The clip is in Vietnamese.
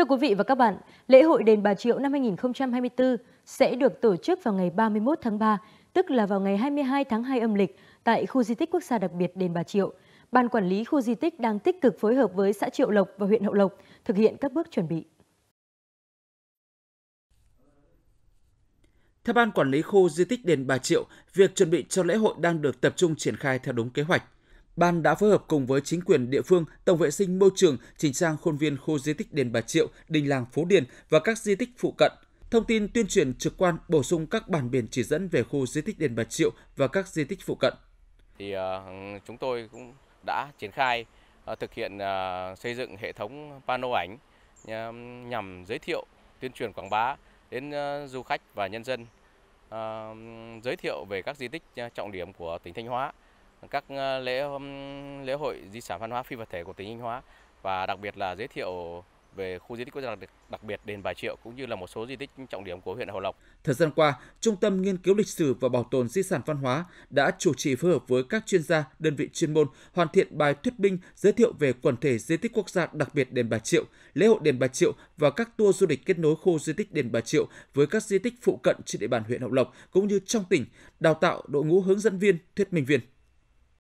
Thưa quý vị và các bạn, lễ hội Đền Bà Triệu năm 2024 sẽ được tổ chức vào ngày 31 tháng 3, tức là vào ngày 22 tháng 2 âm lịch tại khu di tích quốc gia đặc biệt Đền Bà Triệu. Ban quản lý khu di tích đang tích cực phối hợp với xã Triệu Lộc và huyện Hậu Lộc thực hiện các bước chuẩn bị. Theo ban quản lý khu di tích Đền Bà Triệu, việc chuẩn bị cho lễ hội đang được tập trung triển khai theo đúng kế hoạch ban đã phối hợp cùng với chính quyền địa phương tổng vệ sinh môi trường chỉnh trang khuôn viên khu di tích đền Bà Triệu, đình làng Phố Điền và các di tích phụ cận. Thông tin tuyên truyền trực quan bổ sung các bản biển chỉ dẫn về khu di tích đền Bà Triệu và các di tích phụ cận. Thì uh, chúng tôi cũng đã triển khai uh, thực hiện uh, xây dựng hệ thống pano ảnh uh, nhằm giới thiệu, tuyên truyền quảng bá đến uh, du khách và nhân dân uh, giới thiệu về các di tích uh, trọng điểm của tỉnh Thanh Hóa các ờ, lễ lễ hội di sản văn hóa phi vật thể của tỉnh Thanh Hóa và đặc biệt là giới thiệu về khu di tích quốc gia đặc biệt đền Bà Triệu cũng như là một số di tích trọng điểm của huyện Hậu Lộc. Thời gian qua, Trung tâm Nghiên cứu Lịch sử và Bảo tồn Di sản Văn hóa đã chủ trì phối hợp với các chuyên gia, đơn vị chuyên môn hoàn thiện bài thuyết minh giới thiệu về quần thể di tích quốc gia đặc biệt đền Bà Triệu, lễ hội đền Bà Triệu và các tour du lịch kết nối khu di tích đền Bà Triệu với các di tích phụ cận trên địa bàn huyện Hậu Lộc cũng như trong tỉnh, đào tạo đội ngũ hướng dẫn viên, thuyết minh viên.